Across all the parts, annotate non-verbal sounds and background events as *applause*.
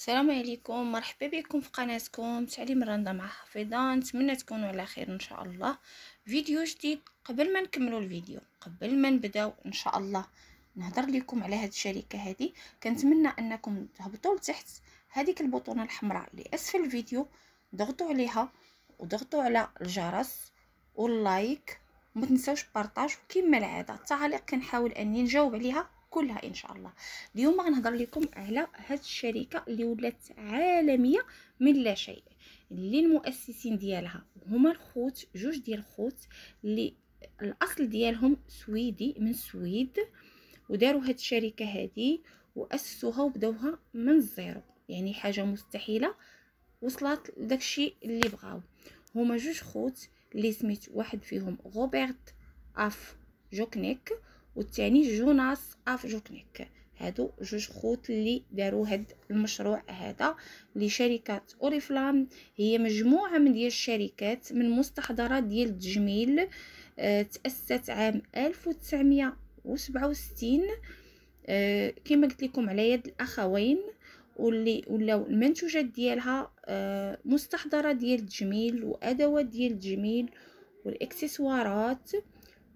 السلام عليكم مرحبا بكم في قناتكم تعليم رندا مع حفيظه نتمنى تكونوا على خير ان شاء الله فيديو جديد قبل ما نكملوا الفيديو قبل ما نبداو ان شاء الله نهضر لكم على هذه الشركه هذه كنتمنى انكم تهبطوا لتحت هذيك البطونه الحمراء اللي اسفل الفيديو ضغطوا عليها وضغطوا على الجرس واللايك وما تنساوش بارطاج وكما العاده التعاليق كنحاول اني نجاوب عليها كلها ان شاء الله اليوم غنهضر لكم على هاد الشركه اللي ولات عالميه من لا شيء اللي المؤسسين ديالها هما الخوت جوج ديال الخوت اللي الاصل ديالهم سويدي من السويد وداروا هاد الشركه هادي واسسوها وبداوها من الزيرو يعني حاجه مستحيله وصلت داكشي اللي بغاو هما جوج خوت اللي سميت واحد فيهم روبرت اف جوكنيك والثاني جوناس افجوكنيك هادو جوج خوت اللي داروا هاد المشروع هذا لشركه اوريفلام هي مجموعه من ديال الشركات من مستحضرات ديال التجميل اه تاسست عام 1967 وستين آه، كما قلت لكم على يد الاخوين واللي ولاو المنتوجات ديالها اه مستحضره ديال التجميل وادوات ديال التجميل والاكسسوارات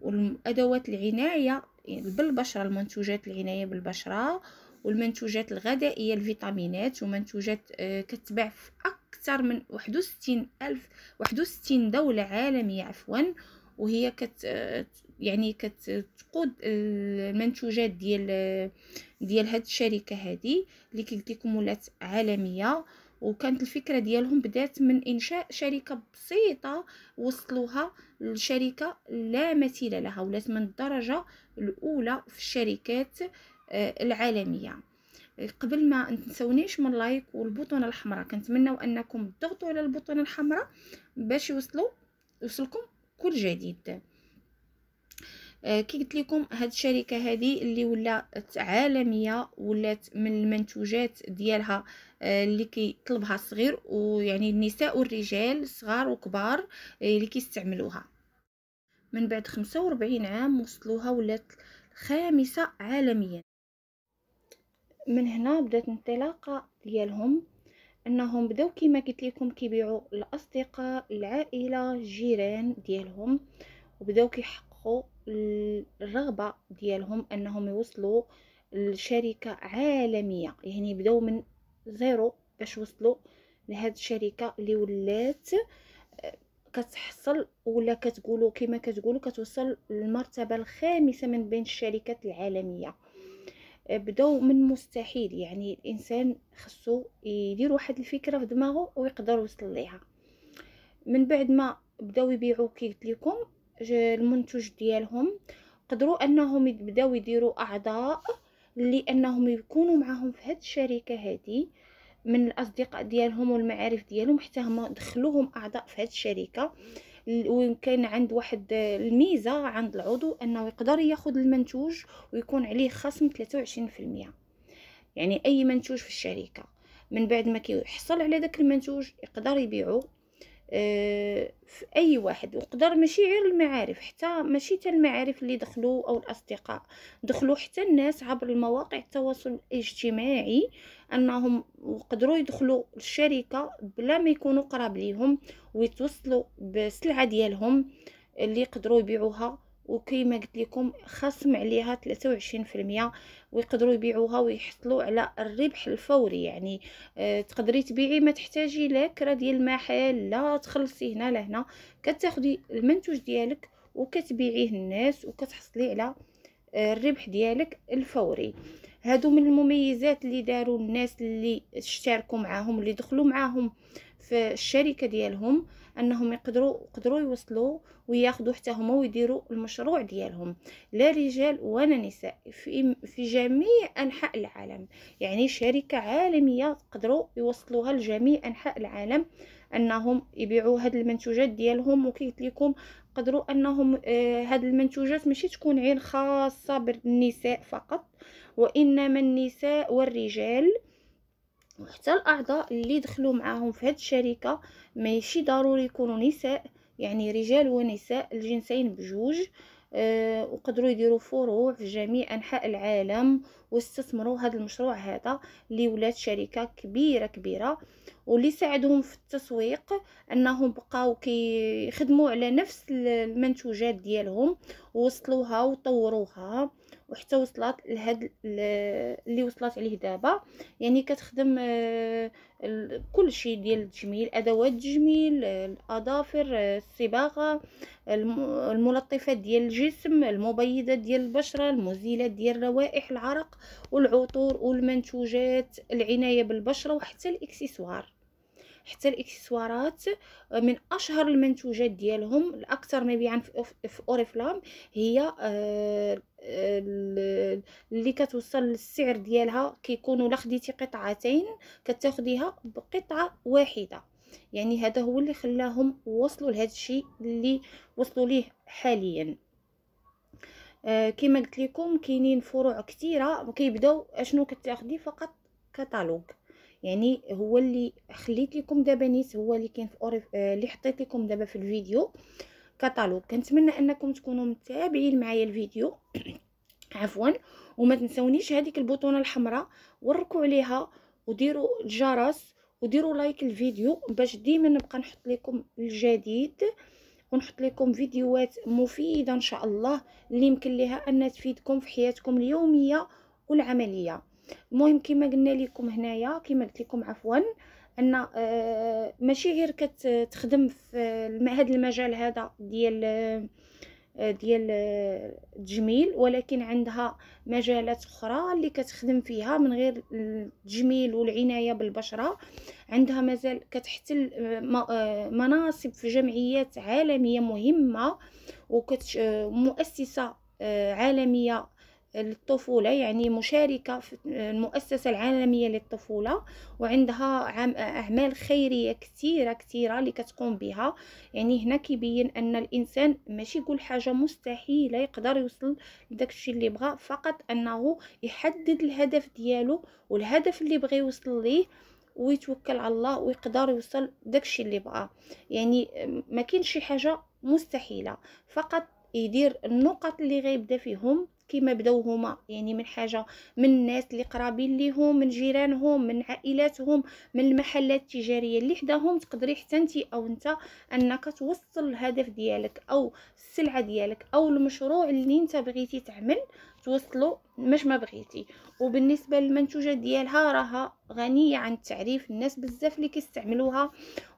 والادوات العنايه يعني بالبشره المنتوجات العنايه بالبشره والمنتوجات الغذائيه الفيتامينات ومنتوجات آه، كتباع في اكثر من 61 الف 61 دوله عالميه عفوا وهي كت آه، يعني كتقود المنتوجات ديال آه، ديال هاد الشركه هذه اللي كدير لكم مولات عالميه وكانت الفكره ديالهم بدات من انشاء شركه بسيطه وصلوها لشركه لا مثيل لها ولات من الدرجه الاولى في الشركات آه، العالميه قبل ما تنسونيش من لايك والبوطونه الحمراء كنتمناو انكم تضغطوا على البطونة الحمراء باش يوصلوا يوصلكم كل جديد آه، كي قلت لكم هاد الشركه هذه اللي ولات عالميه ولات من المنتوجات ديالها آه، اللي كيطلبها الصغير ويعني النساء والرجال صغار وكبار آه، اللي كيستعملوها من بعد 45 عام وصلوها ولات خامسة عالميا من هنا بدات انطلاقه ديالهم انهم بداو كما قلت لكم كيبيعوا الاصدقاء العائله الجيران ديالهم وبداو كيحققوا الرغبه ديالهم انهم يوصلوا لشركه عالميه يعني بداو من زيرو باش وصلوا لهاد الشركه اللي ولات آه، كتحصل ولا كتقولوا كما كتقولوا كتوصل للمرتبه الخامسه من بين الشركات العالميه آه، بداو من مستحيل يعني الانسان خصو يدير واحد الفكره في دماغه ويقدر يوصل ليها من بعد ما بداو يبيعوا كي قلت لكم المنتج ديالهم قدروا انهم يبداو يديروا اعضاء لانهم يكونوا معاهم في هذه الشركه هذه من الاصدقاء ديالهم والمعارف ديالهم حتى هما دخلوهم اعضاء في هذه الشركه وكان عند واحد الميزه عند العضو انه يقدر ياخذ المنتوج ويكون عليه خصم 23% يعني اي منتوج في الشركه من بعد ما كيحصل على داك المنتوج يقدر يبيعه في اي واحد وقدر ماشي غير المعارف حتى ماشي حتى المعارف اللي دخلوا او الاصدقاء دخلوا حتى الناس عبر المواقع التواصل الاجتماعي انهم قدروا يدخلوا الشركه بلا ما يكونوا قراب ليهم ويتوصلوا بالسلعه ديالهم اللي يقدروا يبيعوها وكيما قلت لكم خصم عليها 23% ويقدروا يبيعوها ويحصلوا على الربح الفوري يعني أه تقدري تبيعي ما تحتاجي لا كرا ديال المحل لا تخلصي هنا لهنا كتاخدي المنتوج ديالك وكتبيعيه للناس وكتحصلي على آه، الربح ديالك الفوري هادو من المميزات اللي داروا الناس اللي اشتركوا معاهم اللي دخلوا معاهم في الشركه ديالهم انهم يقدروا يقدروا يوصلوا وياخذوا حتى هما ويديروا المشروع ديالهم لا رجال ولا نساء في في جميع انحاء العالم يعني شركه عالميه تقدروا يوصلوها لجميع انحاء العالم انهم يبيعوا هاد المنتوجات ديالهم وكيت لكم قدروا انهم آه هاد المنتوجات ماشي تكون عين خاصه بالنساء فقط وانما النساء والرجال وحتى الاعضاء اللي دخلوا معاهم في هذه الشركه ماشي ضروري يكونوا نساء يعني رجال ونساء الجنسين بجوج آه، وقدروا يديروا فروع في جميع انحاء العالم واستثمروا هذا المشروع هذا اللي ولات شركه كبيره كبيره واللي ساعدهم في التسويق انهم بقاو كيخدموا على نفس المنتوجات ديالهم ووصلوها وطوروها وحتى وصلت لهاد اللي وصلت عليه دابا يعني كتخدم آه، كل شيء ديال التجميل ادوات التجميل آه، الاظافر آه، الصباغه الملطفات ديال الجسم المبيضات ديال البشره المزيلات ديال الروائح العرق والعطور والمنتوجات العنايه بالبشره وحتى الاكسسوار حتى الاكسسوارات من اشهر المنتوجات ديالهم الاكثر مبيعا في اوريفلام هي اللي كتوصل للسعر ديالها كيكونوا لا خديتي قطعتين كتاخديها بقطعه واحده يعني هذا هو اللي خلاهم وصلوا لهذا الشيء اللي وصلوا ليه حاليا آه كما قلت لكم كاينين فروع كثيره كيبداو اشنو كتاخدي فقط كتالوج يعني هو اللي خليت لكم دابا نيت هو اللي كاين في اوريف آه، اللي حطيت لكم دابا في الفيديو الكتالوج كنتمنى انكم تكونوا متابعين معايا الفيديو *coughs* عفوا وما تنسونيش هذيك البطونه الحمراء وركوا عليها وديروا الجرس وديروا لايك الفيديو باش ديما نبقى نحط لكم الجديد ونحط لكم فيديوهات مفيده ان شاء الله اللي يمكن لها ان تفيدكم في حياتكم اليوميه والعمليه المهم كما قلنا لكم هنايا كما قلت لكم عفوا ان آه، ماشي غير كتخدم في هذا المجال هذا ديال آه، ديال التجميل آه، ولكن عندها مجالات اخرى اللي كتخدم فيها من غير التجميل والعنايه بالبشره عندها مازال كتحتل مناصب في جمعيات عالميه مهمه ومؤسسه عالميه للطفولة يعني مشاركة في المؤسسة العالمية للطفولة وعندها أعمال خيرية كثيرة كثيرة اللي كتقوم بها يعني هنا كيبين أن الإنسان ماشي يقول حاجة مستحيلة يقدر يوصل لداك الشيء اللي بغا فقط أنه يحدد الهدف ديالو والهدف اللي بغى يوصل ليه ويتوكل على الله ويقدر يوصل الشيء اللي بغا يعني ما كاين شي حاجه مستحيله فقط يدير النقط اللي غيبدا فيهم كما بداو هما يعني من حاجه من الناس اللي قرابين ليهم من جيرانهم من عائلاتهم من المحلات التجاريه اللي حداهم تقدري حتى انت او انت انك توصل الهدف ديالك او السلعه ديالك او المشروع اللي انت بغيتي تعمل توصلو مش ما بغيتي وبالنسبه للمنتوجه ديالها راها غنيه عن التعريف الناس بزاف اللي كيستعملوها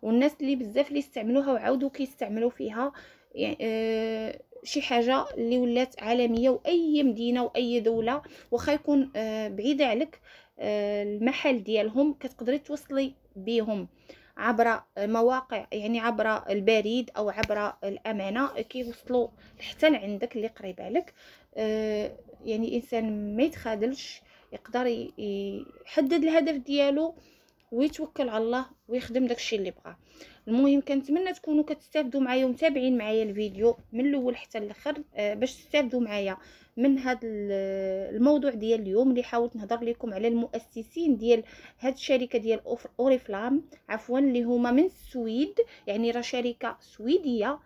والناس اللي بزاف اللي استعملوها وعاودوا كيستعملوا فيها يعني آه شي حاجه اللي ولات عالميه واي مدينه واي دوله واخا يكون آه، بعيده عليك آه، المحل ديالهم كتقدري توصلي بهم عبر مواقع يعني عبر البريد او عبر الامانه كيوصلوا حتى لعندك اللي قريب عليك آه، يعني الانسان ما يتخادلش يقدر يحدد الهدف ديالو ويتوكل على الله ويخدم داكشي اللي بغاه المهم كنتمنى تكونوا كتستافدوا معايا ومتابعين معايا الفيديو من الاول حتى الاخر آه، باش تستافدوا معايا من هذا الموضوع ديال اليوم اللي حاولت نهضر لكم على المؤسسين ديال هاد الشركه ديال اوريفلام عفوا اللي هما من السويد يعني راه شركه سويديه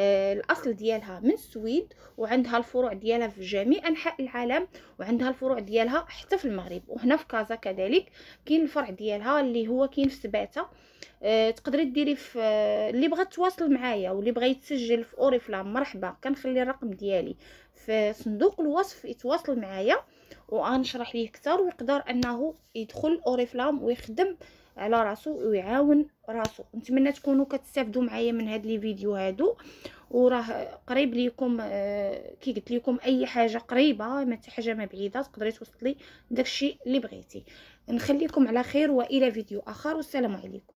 آه، الاصل ديالها من السويد وعندها الفروع ديالها في جميع انحاء العالم وعندها الفروع ديالها حتى في المغرب وهنا في كازا كذلك كاين الفرع ديالها اللي هو كاين في سباته أه تقدري ديري في آه، اللي بغى تواصل معايا واللي بغى يتسجل في اوريفلام مرحبا كنخلي الرقم ديالي في صندوق الوصف يتواصل معايا وغنشرح ليه اكثر ويقدر انه يدخل اوريفلام ويخدم على راسو ويعاون راسو نتمنى تكونوا كتستافدوا معايا من هاد لي فيديو هادو وراه قريب ليكم آه كي قلت لكم اي حاجه قريبه ما حتى حاجه ما بعيده تقدري توصلي داكشي اللي بغيتي نخليكم على خير والى فيديو اخر والسلام عليكم